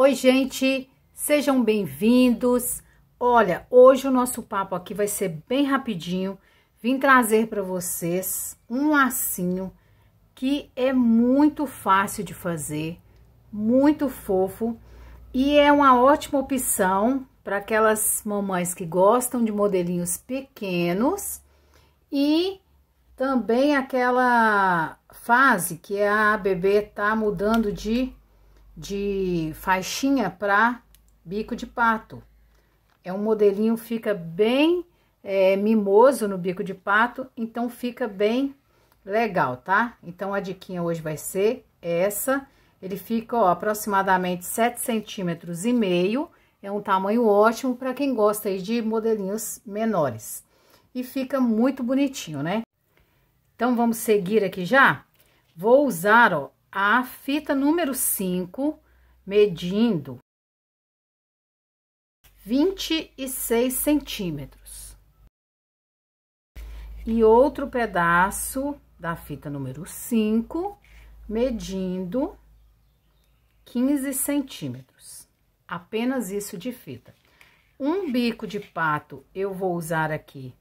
Oi, gente, sejam bem-vindos. Olha, hoje o nosso papo aqui vai ser bem rapidinho. Vim trazer para vocês um lacinho que é muito fácil de fazer, muito fofo e é uma ótima opção para aquelas mamães que gostam de modelinhos pequenos e também aquela fase que a bebê tá mudando de de faixinha para bico de pato. É um modelinho, fica bem é, mimoso no bico de pato, então fica bem legal, tá? Então, a diquinha hoje vai ser essa. Ele fica, ó, aproximadamente 7 centímetros e meio. É um tamanho ótimo para quem gosta aí de modelinhos menores. E fica muito bonitinho, né? Então, vamos seguir aqui já? Vou usar, ó, a fita número 5, medindo 26 centímetros. E outro pedaço da fita número 5, medindo 15 centímetros. Apenas isso de fita. Um bico de pato eu vou usar aqui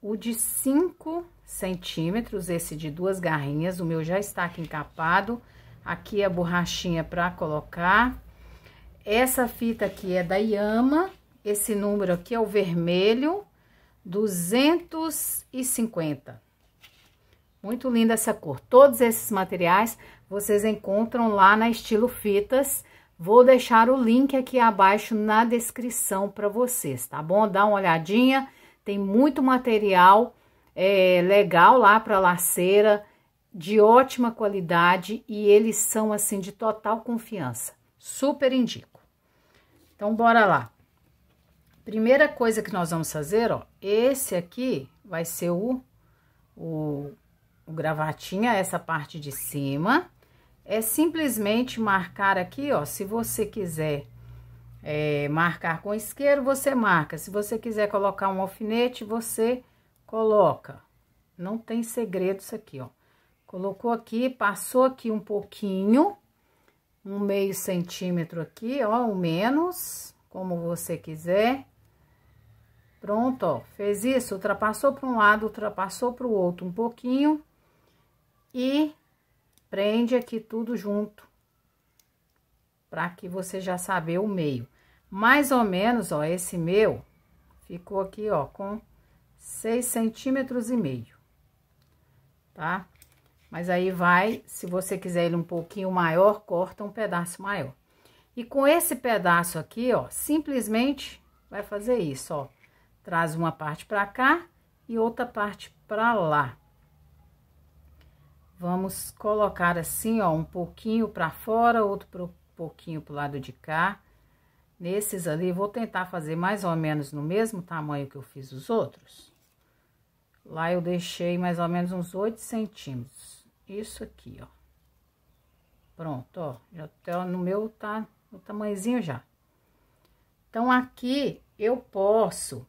o de 5 centímetros, esse de duas garrinhas, o meu já está aqui encapado. Aqui a borrachinha para colocar. Essa fita aqui é da Yama, esse número aqui é o vermelho, 250. Muito linda essa cor. Todos esses materiais vocês encontram lá na Estilo Fitas. Vou deixar o link aqui abaixo na descrição para vocês, tá bom? Dá uma olhadinha, tem muito material é, legal lá para Laceira, de ótima qualidade e eles são assim de total confiança. Super indico. Então bora lá. Primeira coisa que nós vamos fazer, ó, esse aqui vai ser o, o, o gravatinha, essa parte de cima. É simplesmente marcar aqui, ó, se você quiser é, marcar com isqueiro, você marca. Se você quiser colocar um alfinete, você coloca. Não tem segredo isso aqui, ó. Colocou aqui, passou aqui um pouquinho, um meio centímetro aqui, ó, o menos, como você quiser. Pronto, ó, fez isso, ultrapassou para um lado, ultrapassou para o outro um pouquinho e prende aqui tudo junto, para que você já saber o meio. Mais ou menos, ó, esse meu ficou aqui, ó, com 6 centímetros e meio, tá? Mas aí vai, se você quiser ele um pouquinho maior, corta um pedaço maior. E com esse pedaço aqui, ó, simplesmente vai fazer isso, ó. Traz uma parte pra cá e outra parte pra lá. Vamos colocar assim, ó, um pouquinho pra fora, outro pouquinho pro lado de cá Nesses ali, vou tentar fazer mais ou menos no mesmo tamanho que eu fiz os outros. Lá eu deixei mais ou menos uns 8 centímetros. Isso aqui, ó. Pronto, ó. Já tá no meu, tá no tamanhozinho já. Então, aqui eu posso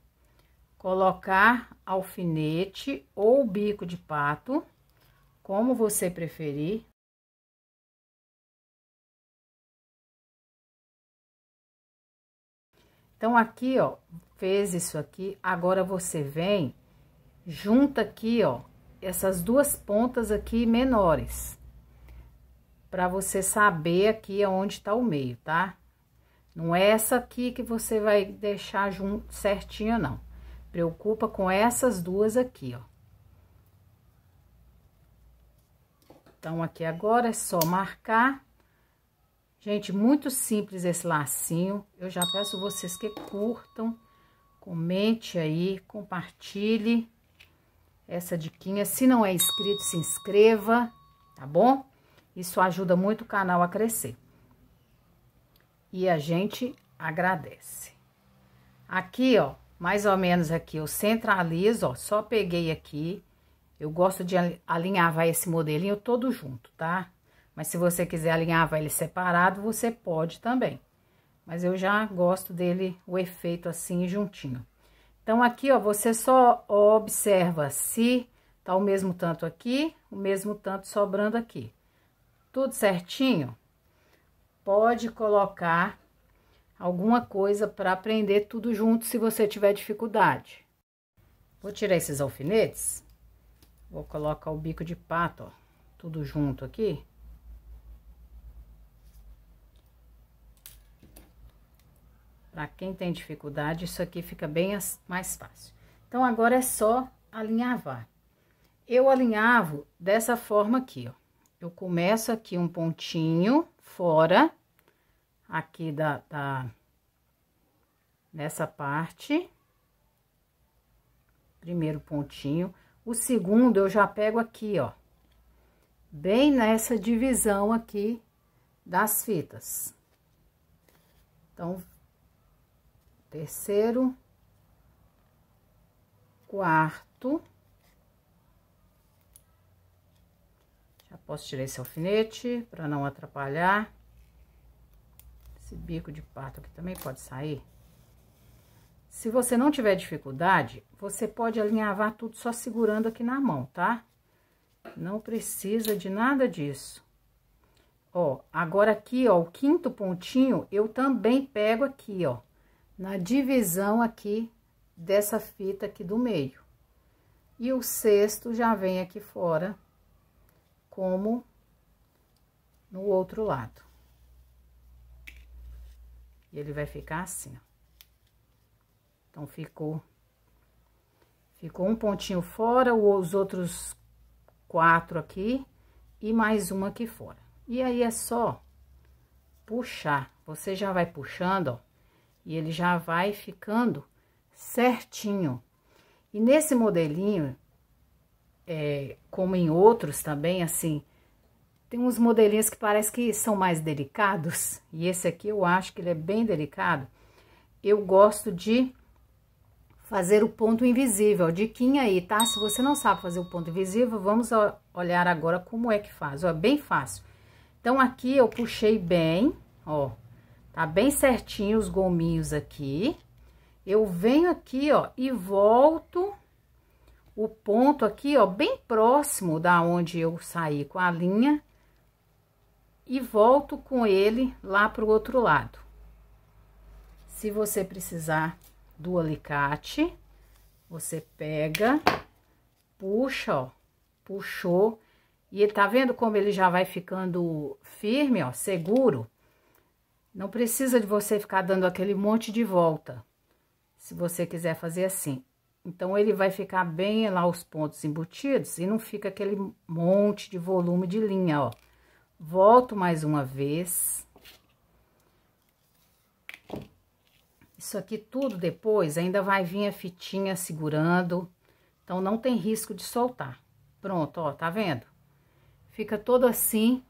colocar alfinete ou bico de pato, como você preferir, Então, aqui, ó, fez isso aqui, agora você vem, junta aqui, ó, essas duas pontas aqui menores, para você saber aqui aonde tá o meio, tá? Não é essa aqui que você vai deixar junto certinha, não. Preocupa com essas duas aqui, ó. Então, aqui agora é só marcar Gente, muito simples esse lacinho. Eu já peço vocês que curtam, comente aí, compartilhe essa diquinha. Se não é inscrito, se inscreva, tá bom? Isso ajuda muito o canal a crescer. E a gente agradece. Aqui, ó, mais ou menos aqui, eu centralizo, ó, só peguei aqui. Eu gosto de alinhavar esse modelinho todo junto, tá? Mas se você quiser alinhava ele separado, você pode também. Mas eu já gosto dele, o efeito assim, juntinho. Então, aqui, ó, você só observa se tá o mesmo tanto aqui, o mesmo tanto sobrando aqui. Tudo certinho? Pode colocar alguma coisa para prender tudo junto se você tiver dificuldade. Vou tirar esses alfinetes, vou colocar o bico de pato, ó, tudo junto aqui, Para quem tem dificuldade, isso aqui fica bem mais fácil. Então, agora é só alinhavar. Eu alinhavo dessa forma aqui, ó. Eu começo aqui um pontinho fora, aqui da, da nessa parte. Primeiro pontinho. O segundo eu já pego aqui, ó. Bem nessa divisão aqui das fitas. Então, terceiro, quarto. Já posso tirar esse alfinete para não atrapalhar. Esse bico de pato aqui também pode sair. Se você não tiver dificuldade, você pode alinhavar tudo só segurando aqui na mão, tá? Não precisa de nada disso. Ó, agora aqui, ó, o quinto pontinho, eu também pego aqui, ó na divisão aqui dessa fita aqui do meio. E o sexto já vem aqui fora, como no outro lado. E ele vai ficar assim, ó. Então, ficou... Ficou um pontinho fora, os outros quatro aqui, e mais um aqui fora. E aí, é só puxar. Você já vai puxando, ó e ele já vai ficando certinho. E nesse modelinho, é, como em outros também, assim, tem uns modelinhos que parece que são mais delicados, e esse aqui eu acho que ele é bem delicado. Eu gosto de fazer o ponto invisível, diquinha aí, tá? Se você não sabe fazer o ponto invisível, vamos olhar agora como é que faz, ó, é bem fácil. Então, aqui eu puxei bem, ó, Tá bem certinho os gominhos aqui. Eu venho aqui, ó, e volto o ponto aqui, ó, bem próximo da onde eu saí com a linha. E volto com ele lá pro outro lado. Se você precisar do alicate, você pega, puxa, ó, puxou. E tá vendo como ele já vai ficando firme, ó, seguro? Não precisa de você ficar dando aquele monte de volta, se você quiser fazer assim. Então, ele vai ficar bem lá os pontos embutidos e não fica aquele monte de volume de linha, ó. Volto mais uma vez. Isso aqui tudo depois ainda vai vir a fitinha segurando, então não tem risco de soltar. Pronto, ó, tá vendo? Fica todo assim,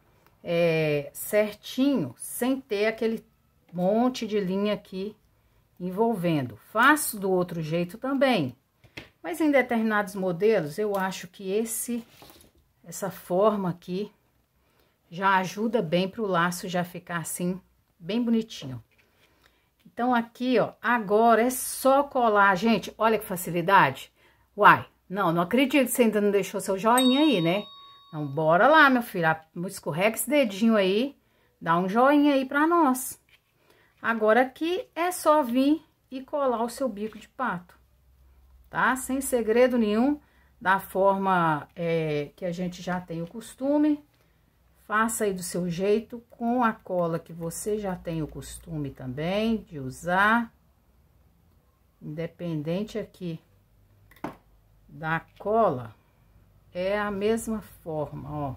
é, certinho, sem ter aquele monte de linha aqui envolvendo. Faço do outro jeito também, mas em determinados modelos eu acho que esse, essa forma aqui já ajuda bem para o laço já ficar assim, bem bonitinho. Então, aqui, ó, agora é só colar. Gente, olha que facilidade. Uai, não, não acredito que você ainda não deixou seu joinha aí, né? Então, bora lá, meu filho. Escorrega esse dedinho aí, dá um joinha aí pra nós. Agora, aqui é só vir e colar o seu bico de pato, tá? Sem segredo nenhum, da forma é, que a gente já tem o costume. Faça aí do seu jeito, com a cola que você já tem o costume também de usar. Independente aqui da cola é a mesma forma, ó.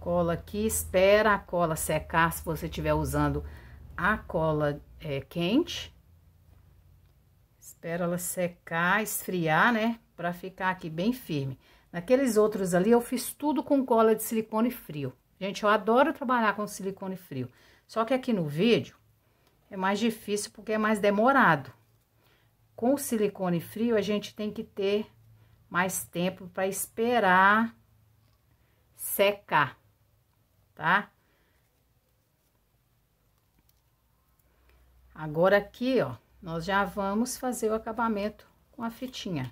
Cola aqui, espera a cola secar, se você estiver usando a cola é, quente. Espera ela secar, esfriar, né? Pra ficar aqui bem firme. Naqueles outros ali, eu fiz tudo com cola de silicone frio. Gente, eu adoro trabalhar com silicone frio. Só que aqui no vídeo é mais difícil porque é mais demorado. Com o silicone frio, a gente tem que ter mais tempo para esperar secar, tá? Agora aqui, ó, nós já vamos fazer o acabamento com a fitinha.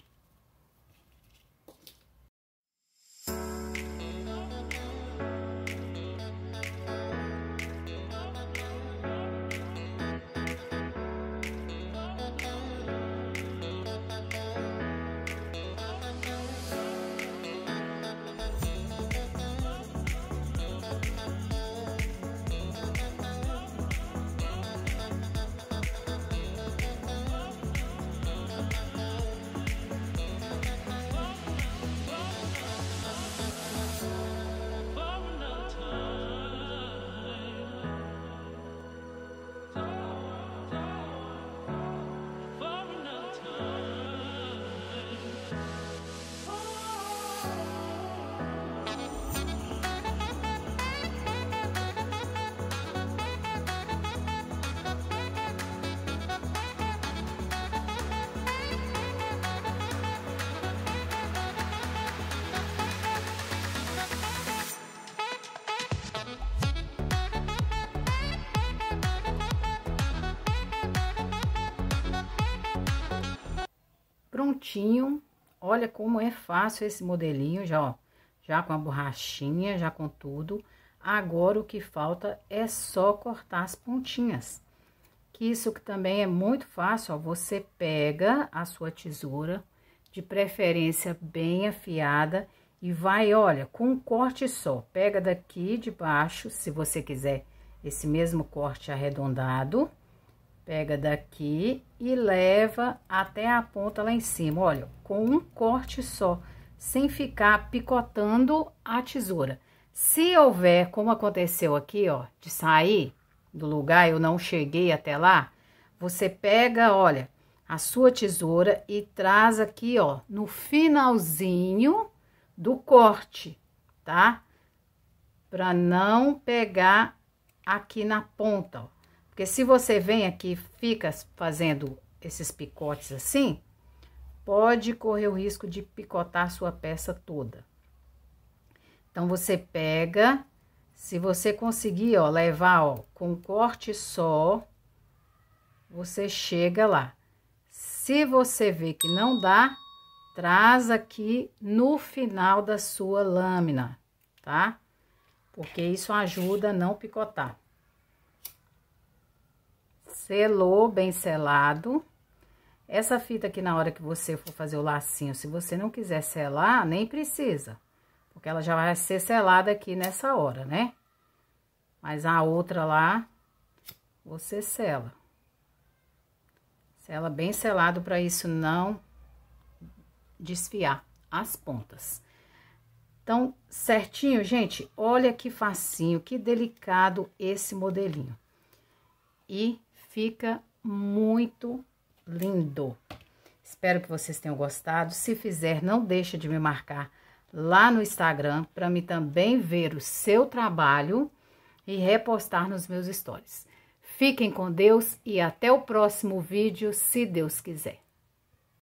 prontinho. Olha como é fácil esse modelinho, já, ó, já com a borrachinha, já com tudo. Agora, o que falta é só cortar as pontinhas. Que isso que também é muito fácil, ó, você pega a sua tesoura, de preferência bem afiada, e vai, olha, com um corte só. Pega daqui de baixo, se você quiser esse mesmo corte arredondado, Pega daqui e leva até a ponta lá em cima, olha, com um corte só, sem ficar picotando a tesoura. Se houver, como aconteceu aqui, ó, de sair do lugar, eu não cheguei até lá, você pega, olha, a sua tesoura e traz aqui, ó, no finalzinho do corte, tá? Pra não pegar aqui na ponta, ó. Porque se você vem aqui e fica fazendo esses picotes assim, pode correr o risco de picotar sua peça toda. Então, você pega, se você conseguir, ó, levar, ó, com um corte só, você chega lá. Se você vê que não dá, traz aqui no final da sua lâmina, tá? Porque isso ajuda a não picotar. Selou bem selado. Essa fita aqui, na hora que você for fazer o lacinho, se você não quiser selar, nem precisa. Porque ela já vai ser selada aqui nessa hora, né? Mas a outra lá, você sela. Sela bem selado para isso não desfiar as pontas. Então, certinho, gente, olha que facinho, que delicado esse modelinho. E fica muito lindo. Espero que vocês tenham gostado. Se fizer, não deixa de me marcar lá no Instagram para me também ver o seu trabalho e repostar nos meus stories. Fiquem com Deus e até o próximo vídeo, se Deus quiser.